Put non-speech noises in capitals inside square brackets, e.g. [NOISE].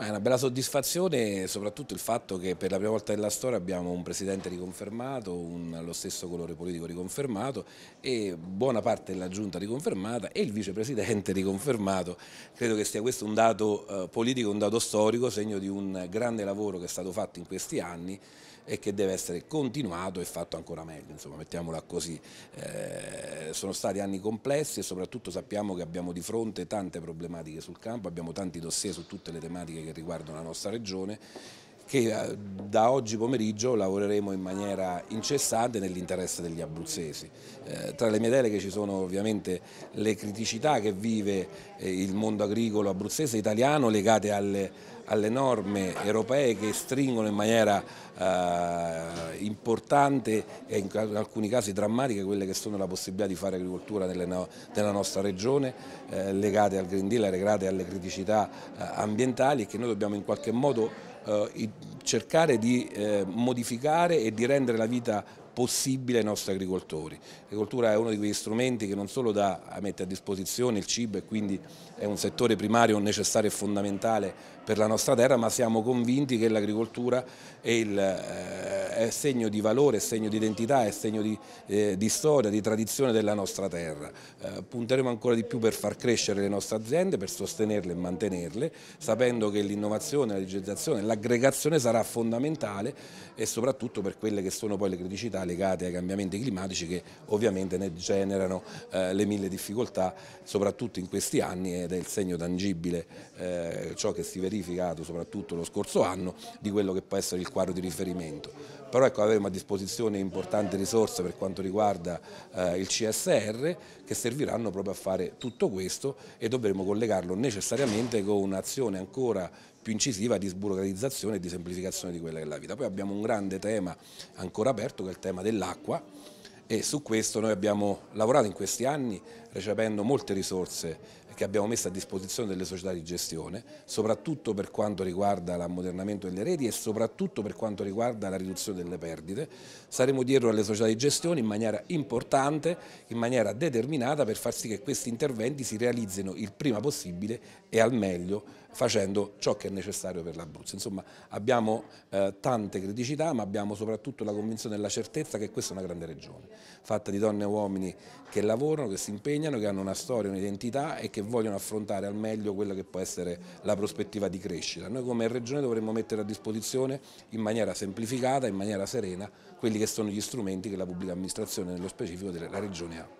Ma è una bella soddisfazione soprattutto il fatto che per la prima volta nella storia abbiamo un presidente riconfermato, un, lo stesso colore politico riconfermato e buona parte della giunta riconfermata e il vicepresidente [LAUGHS] riconfermato. Credo che sia questo un dato eh, politico, un dato storico, segno di un grande lavoro che è stato fatto in questi anni e che deve essere continuato e fatto ancora meglio, insomma, mettiamola così. Eh, sono stati anni complessi e soprattutto sappiamo che abbiamo di fronte tante problematiche sul campo, abbiamo tanti dossier su tutte le tematiche che che riguardano la nostra regione che eh, da oggi pomeriggio lavoreremo in maniera incessante nell'interesse degli abruzzesi. Eh, tra le mie deleghe ci sono ovviamente le criticità che vive eh, il mondo agricolo abruzzese italiano legate alle, alle norme europee che stringono in maniera eh, importante e in, alcuni casi drammatiche quelle che sono la possibilità di fare agricoltura nella nostra regione eh, legate al Green Deal, legate alle criticità eh, ambientali e che noi dobbiamo in qualche modo eh, cercare di eh, modificare e di rendere la vita possibile ai nostri agricoltori. L'agricoltura è uno di quegli strumenti che non solo dà, mette a disposizione il cibo e quindi è un settore primario necessario e fondamentale per la nostra terra, ma siamo convinti che l'agricoltura è, eh, è, segno di valore, è segno di identità, è segno di, eh, di storia, di tradizione della nostra terra. Eh, punteremo ancora di più per far crescere le nostre aziende, per sostenerle e mantenerle, sapendo che l'innovazione, la digitalizzazione, l'aggregazione sarà sarà fondamentale e soprattutto per quelle che sono poi le criticità legate ai cambiamenti climatici che ovviamente ne generano eh, le mille difficoltà, soprattutto in questi anni ed è il segno tangibile eh, ciò che si è verificato soprattutto lo scorso anno di quello che può essere il quadro di riferimento. Però ecco, avremo a disposizione importanti risorse per quanto riguarda eh, il CSR che serviranno proprio a fare tutto questo e dovremo collegarlo necessariamente con un'azione ancora più incisiva di sburocratizzazione e di semplificazione di quella che è la vita. Poi abbiamo un grande tema ancora aperto che è il tema dell'acqua e su questo noi abbiamo lavorato in questi anni recependo molte risorse che abbiamo messo a disposizione delle società di gestione, soprattutto per quanto riguarda l'ammodernamento delle reti e soprattutto per quanto riguarda la riduzione delle perdite. Saremo dietro alle società di gestione in maniera importante, in maniera determinata per far sì che questi interventi si realizzino il prima possibile e al meglio facendo ciò che è necessario per l'Abruzzo. Insomma abbiamo eh, tante criticità ma abbiamo soprattutto la convinzione e la certezza che questa è una grande regione, fatta di donne e uomini che lavorano, che si impegnano, che hanno una storia, un'identità e che vogliono affrontare al meglio quella che può essere la prospettiva di crescita. Noi come Regione dovremmo mettere a disposizione in maniera semplificata, in maniera serena, quelli che sono gli strumenti che la pubblica amministrazione nello specifico della Regione ha.